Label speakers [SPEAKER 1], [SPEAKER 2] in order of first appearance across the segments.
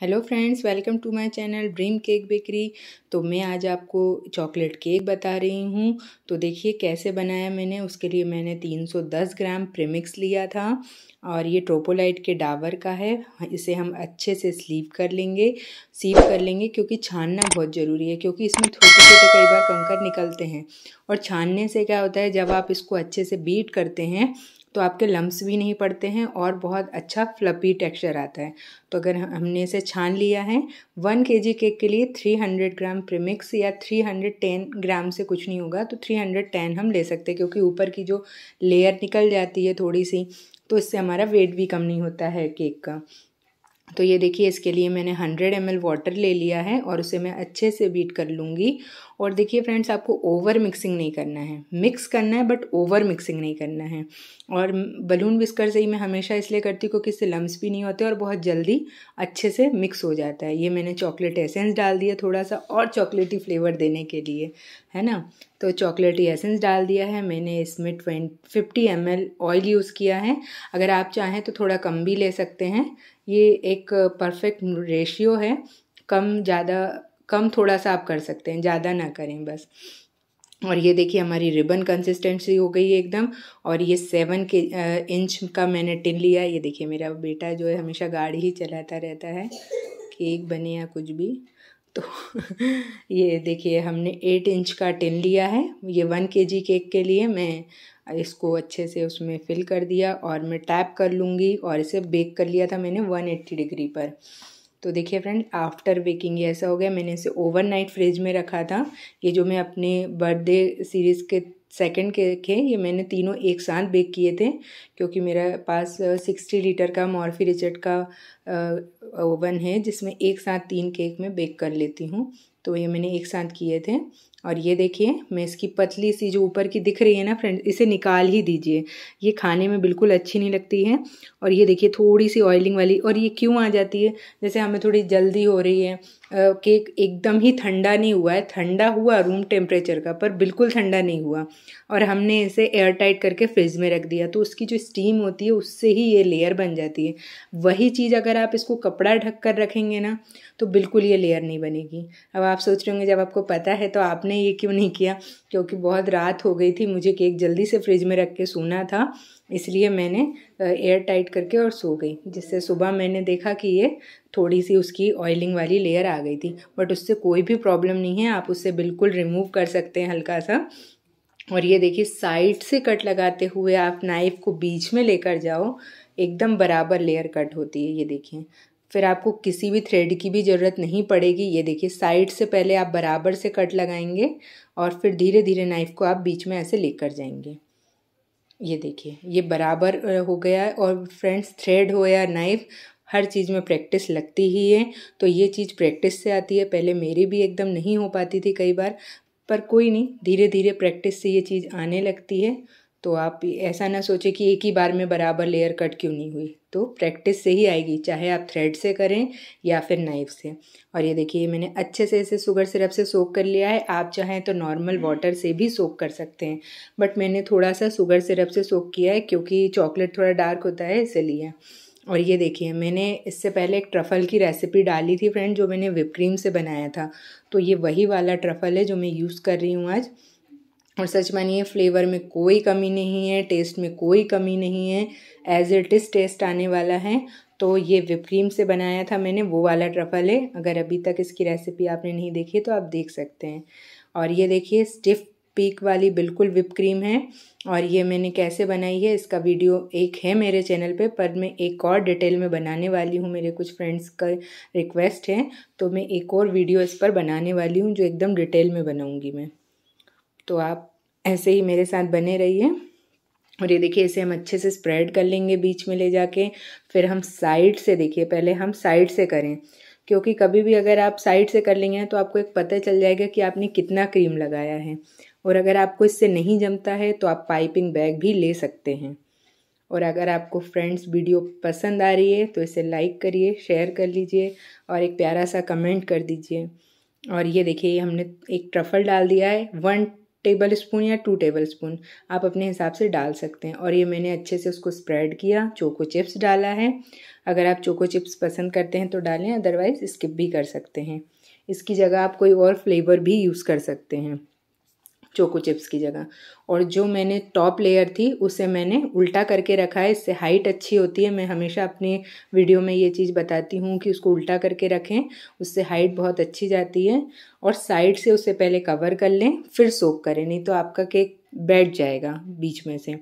[SPEAKER 1] Hello friends welcome to my channel dream cake bakery तो मैं आज आपको चॉकलेट केक बता रही हूँ तो देखिए कैसे बनाया मैंने उसके लिए मैंने 310 ग्राम प्रेमिक्स लिया था और ये ट्रोपोलाइट के डाबर का है इसे हम अच्छे से स्लीव कर लेंगे सीव कर लेंगे क्योंकि छानना बहुत ज़रूरी है क्योंकि इसमें छोटे छोटे कई बार कंकर निकलते हैं और छानने से क्या होता है जब आप इसको अच्छे से बीट करते हैं तो आपके लम्स भी नहीं पड़ते हैं और बहुत अच्छा फ्लपी टेक्सचर आता है तो अगर हमने इसे छान लिया है वन के जी केक के लिए थ्री हंड्रेड ग्राम प्रीमिक्स या थ्री हंड्रेड टेन ग्राम से कुछ नहीं होगा तो थ्री हंड्रेड टेन हम ले सकते हैं क्योंकि ऊपर की जो लेयर निकल जाती है थोड़ी सी तो इससे हमारा वेट भी कम नहीं होता है केक का तो ये देखिए इसके लिए मैंने हंड्रेड एम वाटर ले लिया है और उसे मैं अच्छे से बीट कर लूँगी और देखिए फ्रेंड्स आपको ओवर मिक्सिंग नहीं करना है मिक्स करना है बट ओवर मिक्सिंग नहीं करना है और बलून विस्कर से ही मैं हमेशा इसलिए करती हूँ क्योंकि इससे लम्स भी नहीं होते और बहुत जल्दी अच्छे से मिक्स हो जाता है ये मैंने चॉकलेट एसेंस डाल दिया थोड़ा सा और चॉकलेटी फ्लेवर देने के लिए है ना तो चॉकलेटी एसेंस डाल दिया है मैंने इसमें twenty fifty M oil use किया है अगर आप चाहें तो थोड़ा कम भी ले सकते हैं ये एक परफेक्ट रेशियो है कम ज़्यादा कम थोड़ा सा आप कर सकते हैं ज़्यादा ना करें बस और ये देखिए हमारी रिबन कंसिस्टेंसी हो गई है एकदम और ये सेवन के इंच का मैंने टिन लिया ये देखिए मेरा बेटा जो है हमेशा गाड़ी ही चलाता रहता है केक बने या कुछ भी तो ये देखिए हमने एट इंच का टिन लिया है ये वन के जी केक के लिए मैं इसको अच्छे से उसमें फिल कर दिया और मैं टैप कर लूँगी और इसे बेक कर लिया था मैंने वन एट्टी डिग्री पर तो देखिए फ्रेंड आफ्टर बेकिंग ये ऐसा हो गया मैंने इसे ओवरनाइट फ्रिज में रखा था ये जो मैं अपने बर्थडे सीरीज़ के सेकंड केक है ये मैंने तीनों एक साथ बेक किए थे क्योंकि मेरे पास सिक्सटी लीटर का मॉर्फी रिचर्ड का ओवन है जिसमें एक साथ तीन केक में बेक कर लेती हूँ तो ये मैंने एक साथ किए थे और ये देखिए मैं इसकी पतली सी जो ऊपर की दिख रही है ना फ्रेंड इसे निकाल ही दीजिए ये खाने में बिल्कुल अच्छी नहीं लगती है और ये देखिए थोड़ी सी ऑयलिंग वाली और ये क्यों आ जाती है जैसे हमें थोड़ी जल्दी हो रही है केक एकदम ही ठंडा नहीं हुआ है ठंडा हुआ रूम टेम्परेचर का पर बिल्कुल ठंडा नहीं हुआ और हमने इसे एयर टाइट करके फ्रिज में रख दिया तो उसकी जो स्टीम होती है उससे ही ये लेयर बन जाती है वही चीज़ अगर आप इसको कपड़ा ढक कर रखेंगे ना तो बिल्कुल ये लेयर नहीं बनेगी अब आप सोच रहे होंगे जब आपको पता है तो आपने ये क्यों नहीं किया क्योंकि बहुत रात हो गई थी मुझे केक जल्दी से फ्रिज में रख के सोना था इसलिए मैंने एयर टाइट करके और सो गई जिससे सुबह मैंने देखा कि ये थोड़ी सी उसकी ऑयलिंग वाली लेयर आ गई थी बट उससे कोई भी प्रॉब्लम नहीं है आप उससे बिल्कुल रिमूव कर सकते हैं हल्का सा और ये देखिए साइड से कट लगाते हुए आप नाइफ़ को बीच में लेकर जाओ एकदम बराबर लेयर कट होती है ये देखिए फिर आपको किसी भी थ्रेड की भी ज़रूरत नहीं पड़ेगी ये देखिए साइड से पहले आप बराबर से कट लगाएंगे और फिर धीरे धीरे नाइफ़ को आप बीच में ऐसे लेकर जाएंगे ये देखिए ये बराबर हो गया है और फ्रेंड्स थ्रेड हो या नाइफ हर चीज़ में प्रैक्टिस लगती ही है तो ये चीज़ प्रैक्टिस से आती है पहले मेरी भी एकदम नहीं हो पाती थी कई बार पर कोई नहीं धीरे धीरे प्रैक्टिस से ये चीज़ आने लगती है तो आप ऐसा ना सोचें कि एक ही बार में बराबर लेयर कट क्यों नहीं हुई तो प्रैक्टिस से ही आएगी चाहे आप थ्रेड से करें या फिर नाइफ से और ये देखिए मैंने अच्छे से इसे शुगर सिरप से सोक कर लिया है आप चाहें तो नॉर्मल हम्म। वाटर से भी सोक कर सकते हैं बट मैंने थोड़ा सा शुगर सिरप से सोक किया है क्योंकि चॉकलेट थोड़ा डार्क होता है इसलिए और ये देखिए मैंने इससे पहले एक ट्रफल की रेसिपी डाली थी फ्रेंड जो मैंने विप क्रीम से बनाया था तो ये वही वाला ट्रफल है जो मैं यूज़ कर रही हूँ आज और सच मानिए फ्लेवर में कोई कमी नहीं है टेस्ट में कोई कमी नहीं है एज इट इज़ टेस्ट आने वाला है तो ये विप क्रीम से बनाया था मैंने वो वाला ट्रफल है अगर अभी तक इसकी रेसिपी आपने नहीं देखी तो आप देख सकते हैं और ये देखिए स्टिफ पीक वाली बिल्कुल विप क्रीम है और ये मैंने कैसे बनाई है इसका वीडियो एक है मेरे चैनल पे पर मैं एक और डिटेल में बनाने वाली हूँ मेरे कुछ फ्रेंड्स का रिक्वेस्ट है तो मैं एक और वीडियो इस पर बनाने वाली हूँ जो एकदम डिटेल में बनाऊँगी मैं तो आप ऐसे ही मेरे साथ बने रहिए और ये देखिए इसे हम अच्छे से स्प्रेड कर लेंगे बीच में ले जाके फिर हम साइड से देखिए पहले हम साइड से करें क्योंकि कभी भी अगर आप साइड से कर लेंगे तो आपको एक पता चल जाएगा कि आपने कितना क्रीम लगाया है और अगर आपको इससे नहीं जमता है तो आप पाइपिंग बैग भी ले सकते हैं और अगर आपको फ्रेंड्स वीडियो पसंद आ रही है तो इसे लाइक करिए शेयर कर लीजिए और एक प्यारा सा कमेंट कर दीजिए और ये देखिए हमने एक ट्रफल डाल दिया है वन टेबल स्पून या टू टेबल स्पून आप अपने हिसाब से डाल सकते हैं और ये मैंने अच्छे से उसको स्प्रेड किया चोको चिप्स डाला है अगर आप चोको चिप्स पसंद करते हैं तो डालें अदरवाइज़ स्किप भी कर सकते हैं इसकी जगह आप कोई और फ्लेवर भी यूज़ कर सकते हैं चोको चिप्स की जगह और जो मैंने टॉप लेयर थी उसे मैंने उल्टा करके रखा है इससे हाइट अच्छी होती है मैं हमेशा अपने वीडियो में ये चीज़ बताती हूँ कि उसको उल्टा करके रखें उससे हाइट बहुत अच्छी जाती है और साइड से उसे पहले कवर कर लें फिर सोक करें नहीं तो आपका केक बैठ जाएगा बीच में से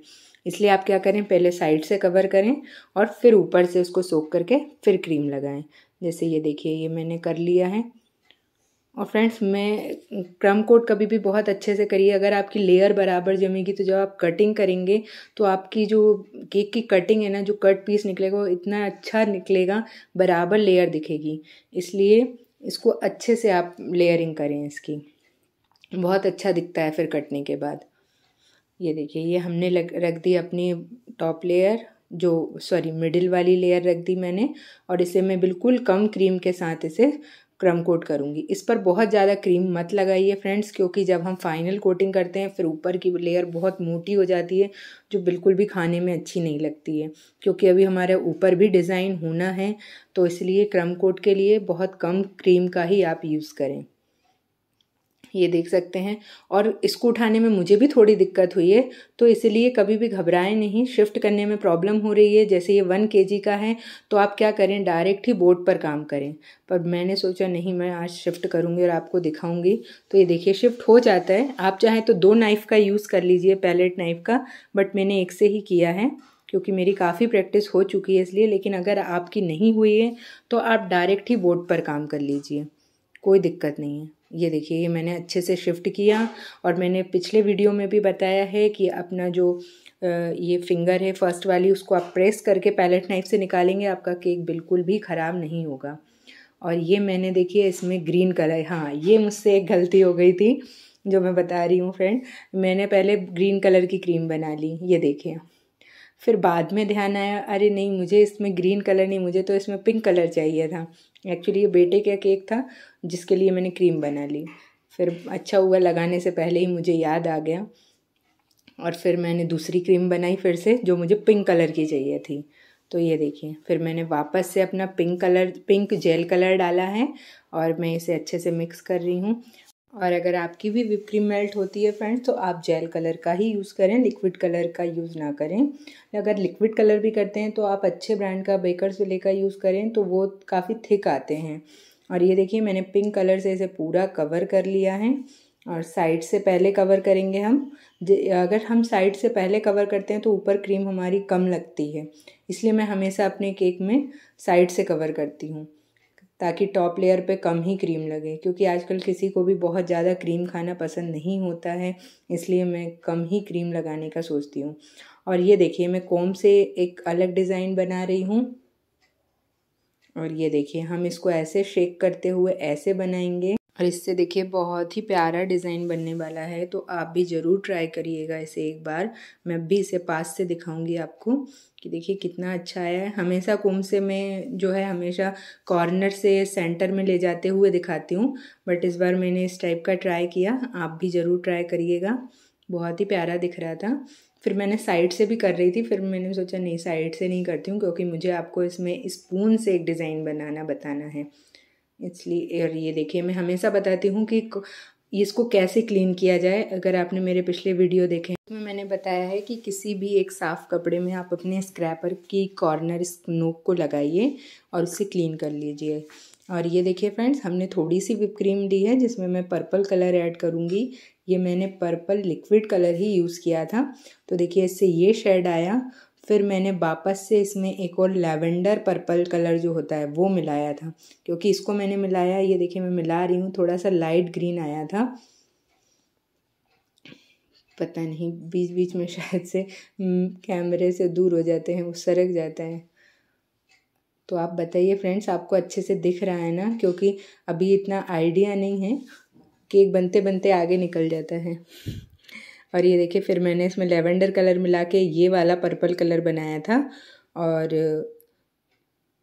[SPEAKER 1] इसलिए आप क्या करें पहले साइड से कवर करें और फिर ऊपर से उसको सोख करके फिर क्रीम लगाएँ जैसे ये देखिए ये मैंने कर लिया है और फ्रेंड्स मैं क्रम कोट कभी भी बहुत अच्छे से करिए अगर आपकी लेयर बराबर जमेगी तो जब आप कटिंग करेंगे तो आपकी जो केक की कटिंग है ना जो कट पीस निकलेगा वो इतना अच्छा निकलेगा बराबर लेयर दिखेगी इसलिए इसको अच्छे से आप लेयरिंग करें इसकी बहुत अच्छा दिखता है फिर कटने के बाद ये देखिए ये हमने लग, रख दी अपनी टॉप लेयर जो सॉरी मिडिल वाली लेयर रख दी मैंने और इसे मैं बिल्कुल कम क्रीम के साथ इसे क्रम कोट करूँगी इस पर बहुत ज़्यादा क्रीम मत लगाइए फ्रेंड्स क्योंकि जब हम फाइनल कोटिंग करते हैं फिर ऊपर की लेयर बहुत मोटी हो जाती है जो बिल्कुल भी खाने में अच्छी नहीं लगती है क्योंकि अभी हमारे ऊपर भी डिज़ाइन होना है तो इसलिए क्रम कोट के लिए बहुत कम क्रीम का ही आप यूज़ करें ये देख सकते हैं और इसको उठाने में मुझे भी थोड़ी दिक्कत हुई है तो इसलिए कभी भी घबराएं नहीं शिफ्ट करने में प्रॉब्लम हो रही है जैसे ये वन के का है तो आप क्या करें डायरेक्ट ही बोर्ड पर काम करें पर मैंने सोचा नहीं मैं आज शिफ्ट करूँगी और आपको दिखाऊंगी तो ये देखिए शिफ्ट हो जाता है आप चाहें तो दो नाइफ़ का यूज़ कर लीजिए पैलेट नाइफ़ का बट मैंने एक से ही किया है क्योंकि मेरी काफ़ी प्रैक्टिस हो चुकी है इसलिए लेकिन अगर आपकी नहीं हुई है तो आप डायरेक्ट ही बोर्ड पर काम कर लीजिए कोई दिक्कत नहीं है ये देखिए ये मैंने अच्छे से शिफ्ट किया और मैंने पिछले वीडियो में भी बताया है कि अपना जो ये फिंगर है फर्स्ट वाली उसको आप प्रेस करके पैलेट नाइफ से निकालेंगे आपका केक बिल्कुल भी ख़राब नहीं होगा और ये मैंने देखिए इसमें ग्रीन कलर हाँ ये मुझसे एक गलती हो गई थी जो मैं बता रही हूँ फ्रेंड मैंने पहले ग्रीन कलर की क्रीम बना ली ये देखिए फिर बाद में ध्यान आया अरे नहीं मुझे इसमें ग्रीन कलर नहीं मुझे तो इसमें पिंक कलर चाहिए था एक्चुअली ये बेटे का केक था जिसके लिए मैंने क्रीम बना ली फिर अच्छा हुआ लगाने से पहले ही मुझे याद आ गया और फिर मैंने दूसरी क्रीम बनाई फिर से जो मुझे पिंक कलर की चाहिए थी तो ये देखिए फिर मैंने वापस से अपना pink colour pink gel colour डाला है और मैं इसे अच्छे से मिक्स कर रही हूँ और अगर आपकी भी विप क्रीम मेल्ट होती है फ्रेंड्स तो आप जेल कलर का ही यूज़ करें लिक्विड कलर का यूज़ ना करें अगर लिक्विड कलर भी करते हैं तो आप अच्छे ब्रांड का बेकर्स से का यूज़ करें तो वो काफ़ी थिक आते हैं और ये देखिए मैंने पिंक कलर से इसे पूरा कवर कर लिया है और साइड से पहले कवर करेंगे हम अगर हम साइड से पहले कवर करते हैं तो ऊपर क्रीम हमारी कम लगती है इसलिए मैं हमेशा अपने केक में साइड से कवर करती हूँ ताकि टॉप लेयर पे कम ही क्रीम लगे क्योंकि आजकल किसी को भी बहुत ज़्यादा क्रीम खाना पसंद नहीं होता है इसलिए मैं कम ही क्रीम लगाने का सोचती हूँ और ये देखिए मैं कोम से एक अलग डिज़ाइन बना रही हूँ और ये देखिए हम इसको ऐसे शेक करते हुए ऐसे बनाएंगे और इससे देखिए बहुत ही प्यारा डिज़ाइन बनने वाला है तो आप भी ज़रूर ट्राई करिएगा इसे एक बार मैं भी इसे पास से दिखाऊंगी आपको कि देखिए कितना अच्छा है हमेशा कुम से मैं जो है हमेशा कॉर्नर से सेंटर में ले जाते हुए दिखाती हूँ बट इस बार मैंने इस टाइप का ट्राई किया आप भी ज़रूर ट्राई करिएगा बहुत ही प्यारा दिख रहा था फिर मैंने साइड से भी कर रही थी फिर मैंने सोचा नहीं साइड से नहीं करती हूँ क्योंकि मुझे आपको इसमें स्पून से एक डिज़ाइन बनाना बताना है इसलिए और ये देखिए मैं हमेशा बताती हूँ कि इसको कैसे क्लीन किया जाए अगर आपने मेरे पिछले वीडियो देखे उसमें मैंने बताया है कि किसी भी एक साफ़ कपड़े में आप अपने स्क्रैपर की कॉर्नर नोक को लगाइए और उससे क्लीन कर लीजिए और ये देखिए फ्रेंड्स हमने थोड़ी सी विप क्रीम दी है जिसमें मैं पर्पल कलर ऐड करूँगी ये मैंने पर्पल लिक्विड कलर ही यूज़ किया था तो देखिए इससे ये शेड आया फिर मैंने वापस से इसमें एक और लैवेंडर पर्पल कलर जो होता है वो मिलाया था क्योंकि इसको मैंने मिलाया ये देखिए मैं मिला रही हूँ थोड़ा सा लाइट ग्रीन आया था पता नहीं बीच बीच में शायद से कैमरे हम्म, से दूर हो जाते हैं वो सरक जाते हैं तो आप बताइए फ्रेंड्स आपको अच्छे से दिख रहा है ना क्योंकि अभी इतना आइडिया नहीं है केक बनते बनते आगे निकल जाता है और ये देखिए फिर मैंने इसमें लेवेंडर कलर मिला के ये वाला पर्पल कलर बनाया था और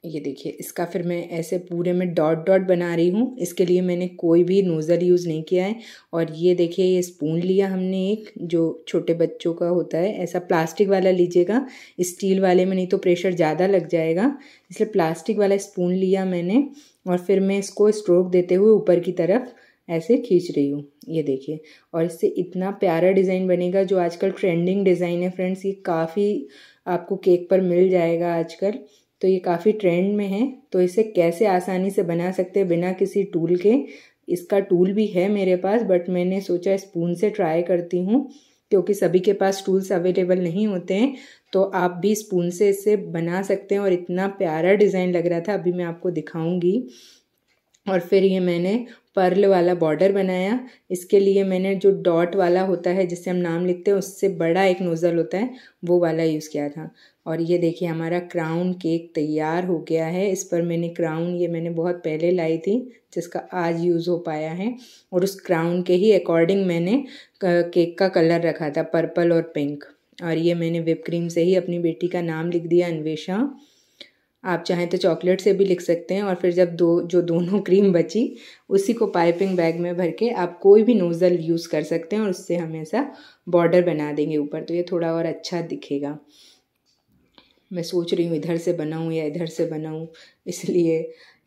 [SPEAKER 1] ये देखिए इसका फिर मैं ऐसे पूरे में डॉट डॉट बना रही हूँ इसके लिए मैंने कोई भी नोज़ल यूज़ नहीं किया है और ये देखिए ये स्पून लिया हमने एक जो छोटे बच्चों का होता है ऐसा प्लास्टिक वाला लीजिएगा स्टील वाले में नहीं तो प्रेशर ज़्यादा लग जाएगा इसलिए प्लास्टिक वाला स्पून लिया मैंने और फिर मैं इसको स्ट्रोक देते हुए ऊपर की तरफ ऐसे खींच रही हूँ ये देखिए और इससे इतना प्यारा डिज़ाइन बनेगा जो आजकल ट्रेंडिंग डिज़ाइन है फ्रेंड्स ये काफ़ी आपको केक पर मिल जाएगा आजकल तो ये काफ़ी ट्रेंड में है तो इसे कैसे आसानी से बना सकते हैं बिना किसी टूल के इसका टूल भी है मेरे पास बट मैंने सोचा स्पून से ट्राई करती हूँ क्योंकि सभी के पास टूल्स अवेलेबल नहीं होते हैं तो आप भी स्पून से इसे बना सकते हैं और इतना प्यारा डिज़ाइन लग रहा था अभी मैं आपको दिखाऊंगी और फिर ये मैंने पर्ल वाला बॉर्डर बनाया इसके लिए मैंने जो डॉट वाला होता है जिससे हम नाम लिखते हैं उससे बड़ा एक नोज़ल होता है वो वाला यूज़ किया था और ये देखिए हमारा क्राउन केक तैयार हो गया है इस पर मैंने क्राउन ये मैंने बहुत पहले लाई थी जिसका आज यूज़ हो पाया है और उस क्राउन के ही अकॉर्डिंग मैंने केक का कलर रखा था पर्पल और पिंक और ये मैंने विप क्रीम से ही अपनी बेटी का नाम लिख दिया अन्वेषा आप चाहें तो चॉकलेट से भी लिख सकते हैं और फिर जब दो जो दोनों क्रीम बची उसी को पाइपिंग बैग में भर के आप कोई भी नोज़ल यूज़ कर सकते हैं और उससे हमेशा बॉर्डर बना देंगे ऊपर तो ये थोड़ा और अच्छा दिखेगा मैं सोच रही हूँ इधर से बनाऊँ या इधर से बनाऊँ इसलिए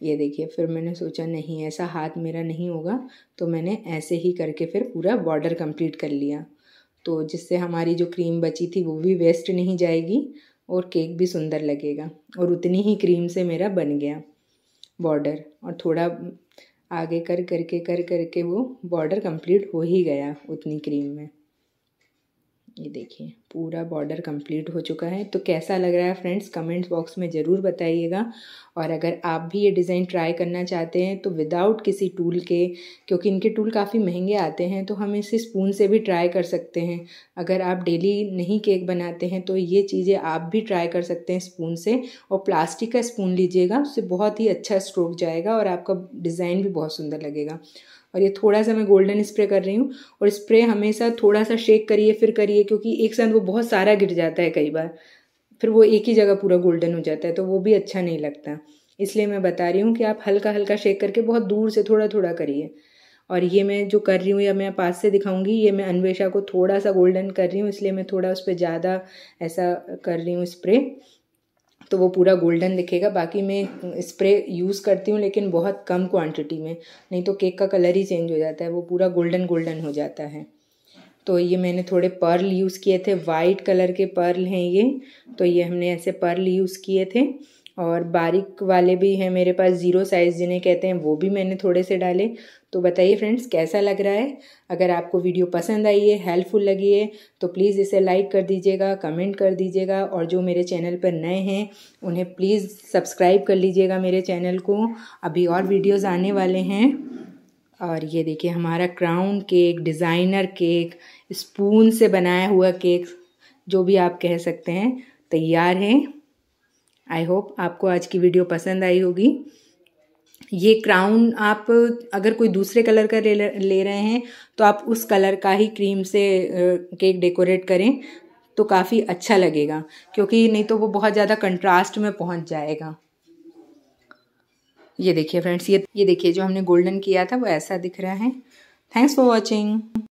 [SPEAKER 1] ये देखिए फिर मैंने सोचा नहीं ऐसा हाथ मेरा नहीं होगा तो मैंने ऐसे ही करके फिर पूरा बॉर्डर कंप्लीट कर लिया तो जिससे हमारी जो क्रीम बची थी वो भी वेस्ट नहीं जाएगी और केक भी सुंदर लगेगा और उतनी ही क्रीम से मेरा बन गया बॉर्डर और थोड़ा आगे कर करके कर करके वो बॉर्डर कंप्लीट हो ही गया उतनी क्रीम में ये देखिए पूरा बॉर्डर कंप्लीट हो चुका है तो कैसा लग रहा है फ्रेंड्स कमेंट्स बॉक्स में ज़रूर बताइएगा और अगर आप भी ये डिज़ाइन ट्राई करना चाहते हैं तो विदाउट किसी टूल के क्योंकि इनके टूल काफ़ी महंगे आते हैं तो हम इसे स्पून से भी ट्राई कर सकते हैं अगर आप डेली नहीं केक बनाते हैं तो ये चीज़ें आप भी ट्राई कर सकते हैं स्पून से और प्लास्टिक का स्पून लीजिएगा उससे बहुत ही अच्छा स्ट्रोक जाएगा और आपका डिज़ाइन भी बहुत सुंदर लगेगा और ये थोड़ा सा मैं गोल्डन स्प्रे कर रही हूँ और स्प्रे हमेशा थोड़ा सा शेक करिए फिर करिए क्योंकि एक साथ वो बहुत सारा गिर जाता है कई बार फिर वो एक ही जगह पूरा गोल्डन हो जाता है तो वो भी अच्छा नहीं लगता इसलिए मैं बता रही हूँ कि आप हल्का हल्का शेक करके बहुत दूर से थोड़ा थोड़ा करिए और ये मैं जो कर रही हूँ या मैं पास से दिखाऊंगी ये मैं अन्वेषा को थोड़ा सा गोल्डन कर रही हूँ इसलिए मैं थोड़ा उस पर ज़्यादा ऐसा कर रही हूँ स्प्रे तो वो पूरा गोल्डन दिखेगा बाकी मैं स्प्रे यूज़ करती हूँ लेकिन बहुत कम क्वांटिटी में नहीं तो केक का कलर ही चेंज हो जाता है वो पूरा गोल्डन गोल्डन हो जाता है तो ये मैंने थोड़े पर्ल यूज़ किए थे वाइट कलर के पर्ल हैं ये तो ये हमने ऐसे पर्ल यूज़ किए थे और बारीक वाले भी हैं मेरे पास ज़ीरो साइज़ जिन्हें कहते हैं वो भी मैंने थोड़े से डाले तो बताइए फ्रेंड्स कैसा लग रहा है अगर आपको वीडियो पसंद आई है हेल्पफुल लगी है तो प्लीज़ इसे लाइक कर दीजिएगा कमेंट कर दीजिएगा और जो मेरे चैनल पर नए हैं उन्हें प्लीज़ सब्सक्राइब कर लीजिएगा मेरे चैनल को अभी और वीडियोज़ आने वाले हैं और ये देखिए हमारा crown cake designer cake spoon से बनाया हुआ केक जो भी आप कह सकते हैं तैयार है आई होप आपको आज की वीडियो पसंद आई होगी ये क्राउन आप अगर कोई दूसरे कलर का ले रहे हैं तो आप उस कलर का ही क्रीम से केक डेकोरेट करें तो काफ़ी अच्छा लगेगा क्योंकि नहीं तो वो बहुत ज़्यादा कंट्रास्ट में पहुंच जाएगा ये देखिए फ्रेंड्स ये ये देखिए जो हमने गोल्डन किया था वो ऐसा दिख रहा है थैंक्स फॉर वॉचिंग